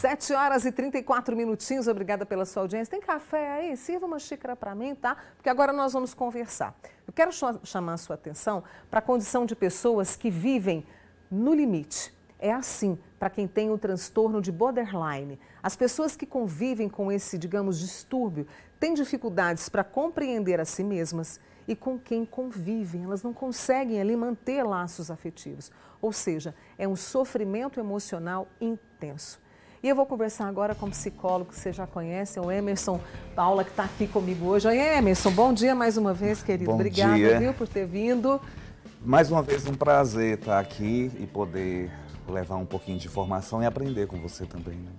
7 horas e 34 minutinhos. Obrigada pela sua audiência. Tem café aí? Sirva uma xícara para mim, tá? Porque agora nós vamos conversar. Eu quero chamar a sua atenção para a condição de pessoas que vivem no limite. É assim para quem tem o transtorno de borderline. As pessoas que convivem com esse, digamos, distúrbio têm dificuldades para compreender a si mesmas e com quem convivem. Elas não conseguem ali manter laços afetivos. Ou seja, é um sofrimento emocional intenso. E eu vou conversar agora com o psicólogo que você já conhece, o Emerson Paula, que está aqui comigo hoje. Oi, Emerson, bom dia mais uma vez, querido. Bom Obrigada, dia. viu, por ter vindo. Mais uma vez, um prazer estar aqui e poder levar um pouquinho de informação e aprender com você também. Né?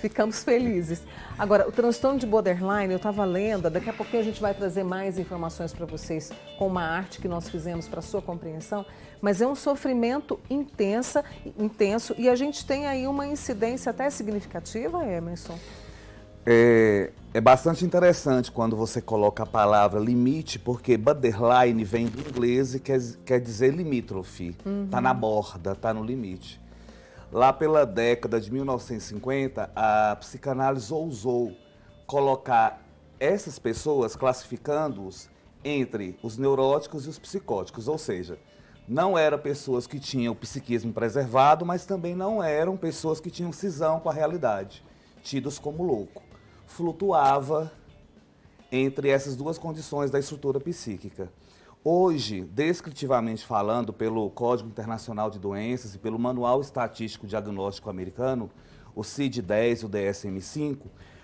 ficamos felizes. Agora, o transtorno de borderline, eu estava lendo, daqui a pouquinho a gente vai trazer mais informações para vocês com uma arte que nós fizemos para sua compreensão, mas é um sofrimento intensa, intenso e a gente tem aí uma incidência até significativa, Emerson? É, é bastante interessante quando você coloca a palavra limite, porque borderline vem do inglês e quer, quer dizer limítrofe. Está na uhum. borda, está no limite. Lá pela década de 1950, a psicanálise ousou colocar essas pessoas, classificando-os entre os neuróticos e os psicóticos, ou seja, não eram pessoas que tinham o psiquismo preservado, mas também não eram pessoas que tinham cisão com a realidade, tidos como louco. Flutuava entre essas duas condições da estrutura psíquica. Hoje, descritivamente falando, pelo Código Internacional de Doenças e pelo Manual Estatístico Diagnóstico Americano, o CID-10 e o DSM-5,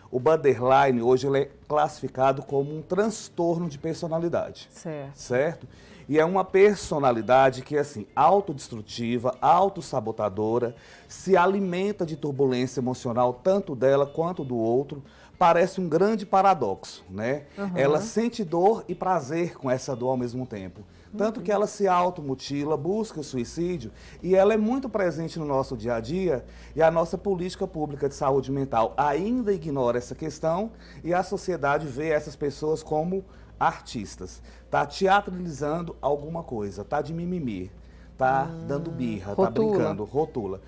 o borderline hoje é classificado como um transtorno de personalidade. Certo. Certo? E é uma personalidade que é assim, autodestrutiva, autossabotadora, se alimenta de turbulência emocional tanto dela quanto do outro, parece um grande paradoxo, né? Uhum. Ela sente dor e prazer com essa dor ao mesmo tempo. Tanto uhum. que ela se automutila, busca o suicídio, e ela é muito presente no nosso dia a dia, e a nossa política pública de saúde mental ainda ignora essa questão, e a sociedade vê essas pessoas como artistas. Tá teatralizando alguma coisa, tá de mimimi, tá ah, dando birra, tá rotula. tá brincando, rotula.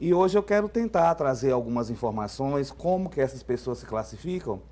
E hoje eu quero tentar trazer algumas informações, como que essas pessoas se classificam,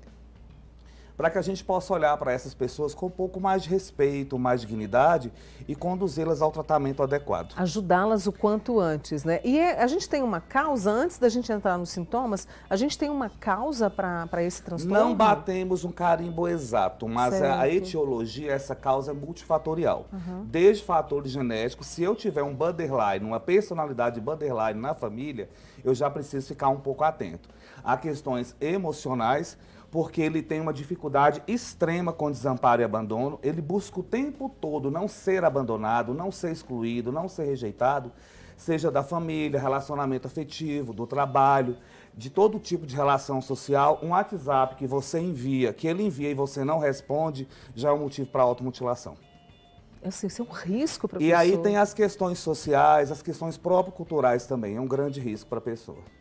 para que a gente possa olhar para essas pessoas com um pouco mais de respeito, mais dignidade e conduzi-las ao tratamento adequado. Ajudá-las o quanto antes, né? E é, a gente tem uma causa, antes da gente entrar nos sintomas, a gente tem uma causa para esse transtorno? Não batemos um carimbo exato, mas certo. a etiologia, essa causa é multifatorial. Uhum. Desde fatores genéticos, se eu tiver um borderline, uma personalidade borderline na família, eu já preciso ficar um pouco atento. Há questões emocionais, porque ele tem uma dificuldade extrema com desamparo e abandono. Ele busca o tempo todo não ser abandonado, não ser excluído, não ser rejeitado, seja da família, relacionamento afetivo, do trabalho, de todo tipo de relação social. Um WhatsApp que você envia, que ele envia e você não responde, já é um motivo para automutilação. sei, assim, isso é um risco para a pessoa. E aí tem as questões sociais, as questões próprio culturais também. É um grande risco para a pessoa.